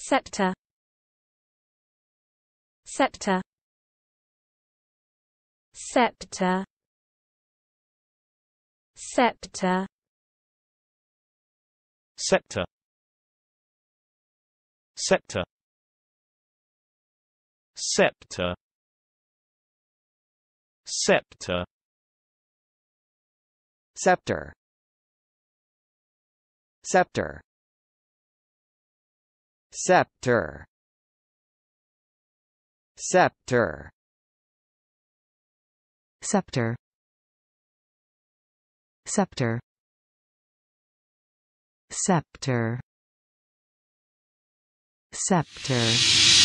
Scepter. Scepter. Scepter. Scepter. Scepter. Scepter. Scepter. Septa Scepter Scepter scepter scepter scepter scepter scepter scepter